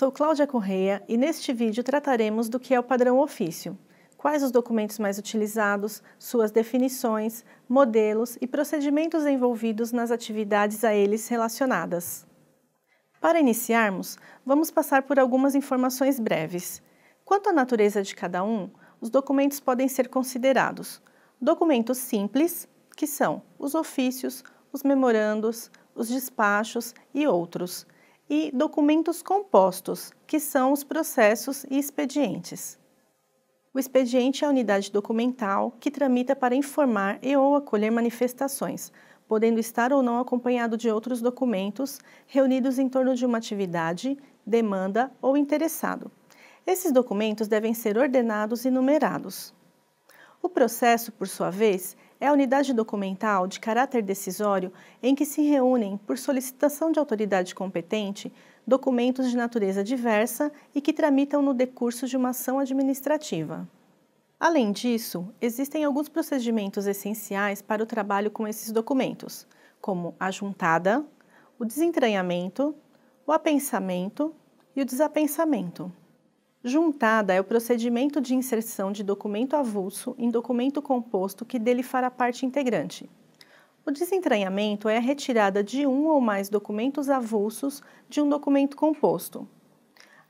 sou Cláudia Correia e neste vídeo trataremos do que é o padrão ofício, quais os documentos mais utilizados, suas definições, modelos e procedimentos envolvidos nas atividades a eles relacionadas. Para iniciarmos, vamos passar por algumas informações breves. Quanto à natureza de cada um, os documentos podem ser considerados documentos simples, que são os ofícios, os memorandos, os despachos e outros e documentos compostos, que são os processos e expedientes. O expediente é a unidade documental que tramita para informar e ou acolher manifestações, podendo estar ou não acompanhado de outros documentos reunidos em torno de uma atividade, demanda ou interessado. Esses documentos devem ser ordenados e numerados. O processo, por sua vez, é a unidade documental de caráter decisório em que se reúnem, por solicitação de autoridade competente, documentos de natureza diversa e que tramitam no decurso de uma ação administrativa. Além disso, existem alguns procedimentos essenciais para o trabalho com esses documentos, como a juntada, o desentranhamento, o apensamento e o desapensamento. Juntada é o procedimento de inserção de documento avulso em documento composto que dele fará parte integrante. O desentranhamento é a retirada de um ou mais documentos avulsos de um documento composto.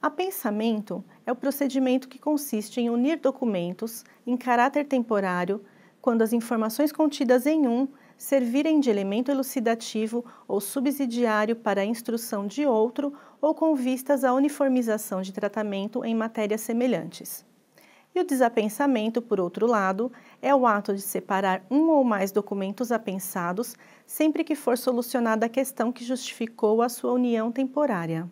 Apensamento é o procedimento que consiste em unir documentos em caráter temporário quando as informações contidas em um servirem de elemento elucidativo ou subsidiário para a instrução de outro ou com vistas à uniformização de tratamento em matérias semelhantes. E o desapensamento, por outro lado, é o ato de separar um ou mais documentos apensados sempre que for solucionada a questão que justificou a sua união temporária.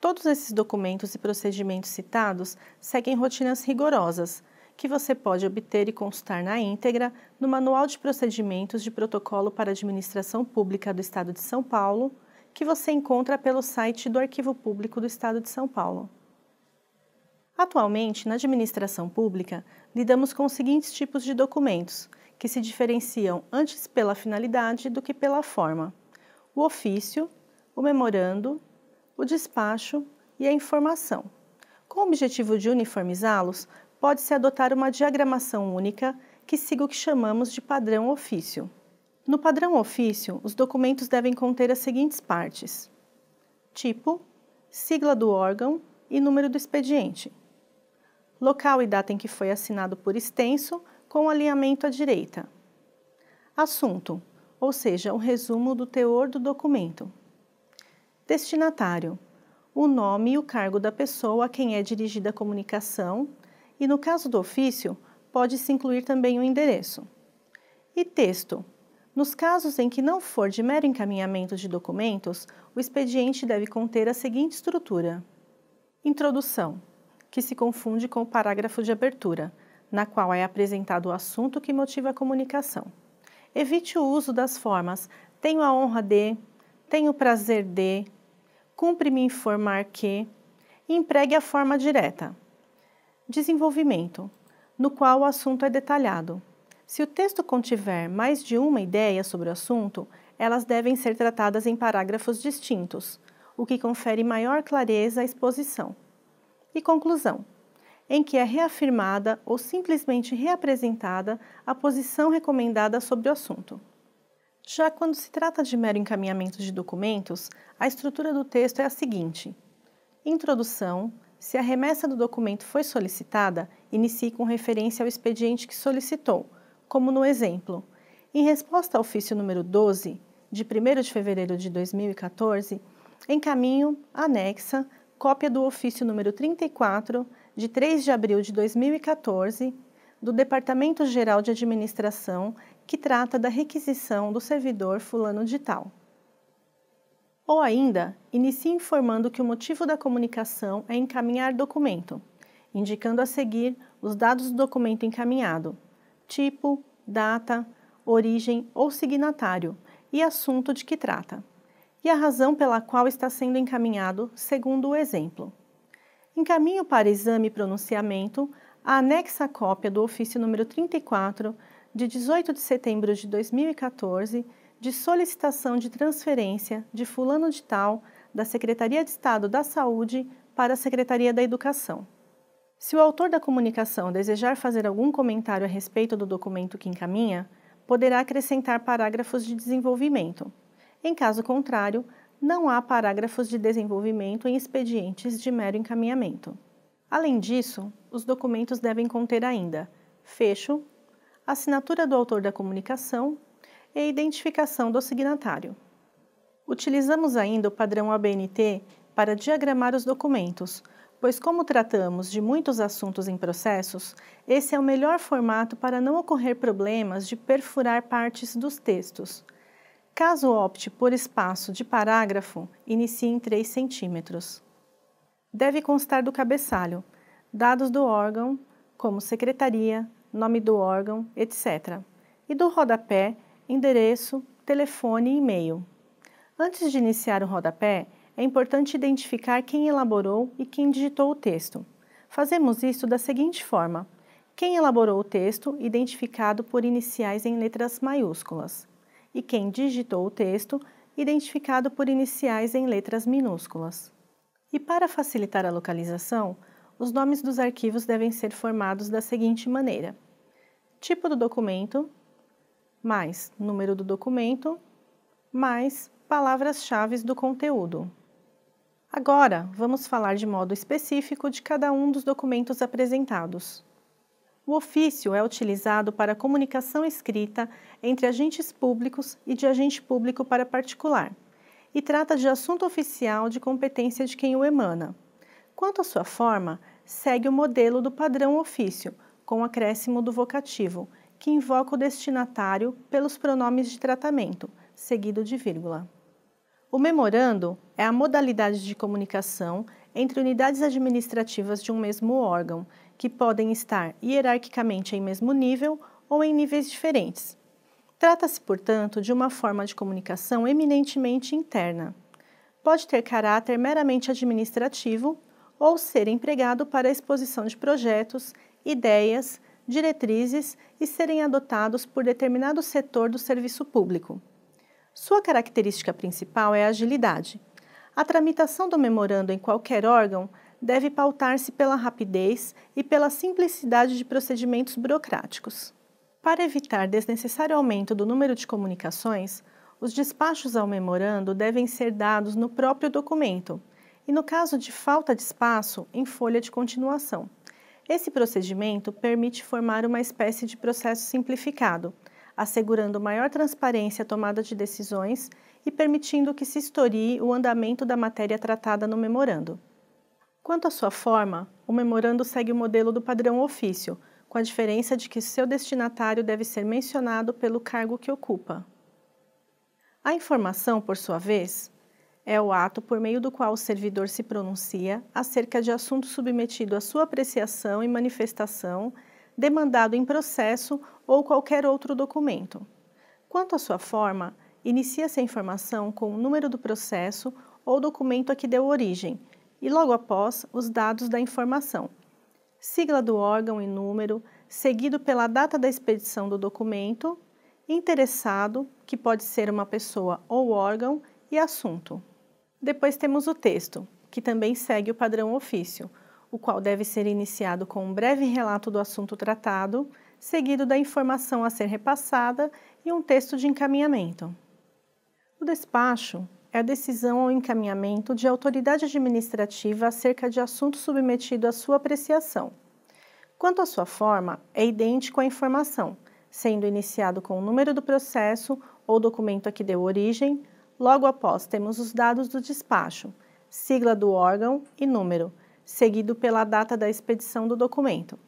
Todos esses documentos e procedimentos citados seguem rotinas rigorosas, que você pode obter e consultar na íntegra no Manual de Procedimentos de Protocolo para Administração Pública do Estado de São Paulo, que você encontra pelo site do Arquivo Público do Estado de São Paulo. Atualmente, na administração pública, lidamos com os seguintes tipos de documentos, que se diferenciam antes pela finalidade do que pela forma: o ofício, o memorando, o despacho e a informação. Com o objetivo de uniformizá-los, pode-se adotar uma diagramação única que siga o que chamamos de padrão ofício. No padrão ofício, os documentos devem conter as seguintes partes: tipo, sigla do órgão e número do expediente, local e data em que foi assinado por extenso, com alinhamento à direita, assunto, ou seja, o um resumo do teor do documento, destinatário, o nome e o cargo da pessoa a quem é dirigida a comunicação e, no caso do ofício, pode-se incluir também o endereço, e texto, nos casos em que não for de mero encaminhamento de documentos, o expediente deve conter a seguinte estrutura: Introdução, que se confunde com o parágrafo de abertura, na qual é apresentado o assunto que motiva a comunicação. Evite o uso das formas tenho a honra de, tenho o prazer de, cumpre-me informar que, e empregue a forma direta. Desenvolvimento, no qual o assunto é detalhado, se o texto contiver mais de uma ideia sobre o assunto, elas devem ser tratadas em parágrafos distintos, o que confere maior clareza à exposição. E conclusão, em que é reafirmada ou simplesmente reapresentada a posição recomendada sobre o assunto. Já quando se trata de mero encaminhamento de documentos, a estrutura do texto é a seguinte: Introdução. Se a remessa do documento foi solicitada, inicie com referência ao expediente que solicitou como no exemplo. Em resposta ao ofício número 12, de 1 de fevereiro de 2014, encaminho anexa cópia do ofício número 34, de 3 de abril de 2014, do Departamento Geral de Administração, que trata da requisição do servidor fulano de tal. Ou ainda, inicie informando que o motivo da comunicação é encaminhar documento, indicando a seguir os dados do documento encaminhado, tipo, data, origem ou signatário e assunto de que trata, e a razão pela qual está sendo encaminhado, segundo o exemplo. Encaminho para exame e pronunciamento a anexa cópia do ofício número 34, de 18 de setembro de 2014, de solicitação de transferência de fulano de tal da Secretaria de Estado da Saúde para a Secretaria da Educação. Se o autor da comunicação desejar fazer algum comentário a respeito do documento que encaminha, poderá acrescentar parágrafos de desenvolvimento. Em caso contrário, não há parágrafos de desenvolvimento em expedientes de mero encaminhamento. Além disso, os documentos devem conter ainda fecho, assinatura do autor da comunicação e identificação do signatário. Utilizamos ainda o padrão ABNT para diagramar os documentos, pois, como tratamos de muitos assuntos em processos, esse é o melhor formato para não ocorrer problemas de perfurar partes dos textos. Caso opte por espaço de parágrafo, inicie em 3 centímetros. Deve constar do cabeçalho, dados do órgão, como secretaria, nome do órgão, etc. E do rodapé, endereço, telefone e e-mail. Antes de iniciar o rodapé, é importante identificar quem elaborou e quem digitou o texto. Fazemos isso da seguinte forma: quem elaborou o texto, identificado por iniciais em letras maiúsculas, e quem digitou o texto, identificado por iniciais em letras minúsculas. E para facilitar a localização, os nomes dos arquivos devem ser formados da seguinte maneira: tipo do documento, mais número do documento, mais palavras-chave do conteúdo. Agora, vamos falar de modo específico de cada um dos documentos apresentados. O ofício é utilizado para comunicação escrita entre agentes públicos e de agente público para particular, e trata de assunto oficial de competência de quem o emana. Quanto à sua forma, segue o modelo do padrão ofício, com acréscimo do vocativo, que invoca o destinatário pelos pronomes de tratamento, seguido de vírgula. O memorando é a modalidade de comunicação entre unidades administrativas de um mesmo órgão, que podem estar hierarquicamente em mesmo nível ou em níveis diferentes. Trata-se, portanto, de uma forma de comunicação eminentemente interna. Pode ter caráter meramente administrativo ou ser empregado para a exposição de projetos, ideias, diretrizes e serem adotados por determinado setor do serviço público. Sua característica principal é a agilidade. A tramitação do memorando em qualquer órgão deve pautar-se pela rapidez e pela simplicidade de procedimentos burocráticos. Para evitar desnecessário aumento do número de comunicações, os despachos ao memorando devem ser dados no próprio documento e, no caso de falta de espaço, em folha de continuação. Esse procedimento permite formar uma espécie de processo simplificado, assegurando maior transparência à tomada de decisões e permitindo que se historie o andamento da matéria tratada no memorando. Quanto à sua forma, o memorando segue o modelo do padrão ofício, com a diferença de que seu destinatário deve ser mencionado pelo cargo que ocupa. A informação, por sua vez, é o ato por meio do qual o servidor se pronuncia acerca de assunto submetido à sua apreciação e manifestação demandado em processo ou qualquer outro documento. Quanto à sua forma, inicia-se a informação com o número do processo ou documento a que deu origem e, logo após, os dados da informação. Sigla do órgão e número, seguido pela data da expedição do documento, interessado, que pode ser uma pessoa ou órgão, e assunto. Depois temos o texto, que também segue o padrão ofício, o qual deve ser iniciado com um breve relato do assunto tratado, seguido da informação a ser repassada e um texto de encaminhamento. O despacho é a decisão ou encaminhamento de autoridade administrativa acerca de assunto submetido à sua apreciação. Quanto à sua forma, é idêntico à informação, sendo iniciado com o número do processo ou documento a que deu origem. Logo após, temos os dados do despacho, sigla do órgão e número, seguido pela data da expedição do documento,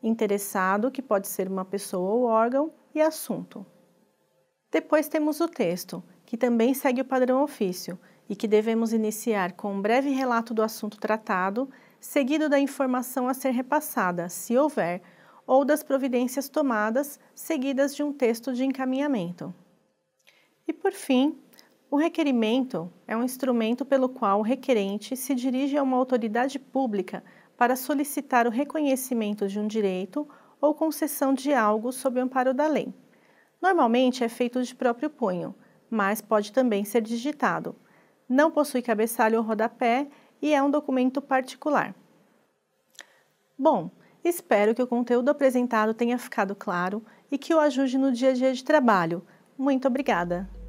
interessado, que pode ser uma pessoa ou órgão, e assunto. Depois temos o texto, que também segue o padrão ofício e que devemos iniciar com um breve relato do assunto tratado, seguido da informação a ser repassada, se houver, ou das providências tomadas, seguidas de um texto de encaminhamento. E por fim, o requerimento é um instrumento pelo qual o requerente se dirige a uma autoridade pública para solicitar o reconhecimento de um direito ou concessão de algo sob amparo da lei. Normalmente é feito de próprio punho, mas pode também ser digitado. Não possui cabeçalho ou rodapé e é um documento particular. Bom, espero que o conteúdo apresentado tenha ficado claro e que o ajude no dia a dia de trabalho. Muito obrigada!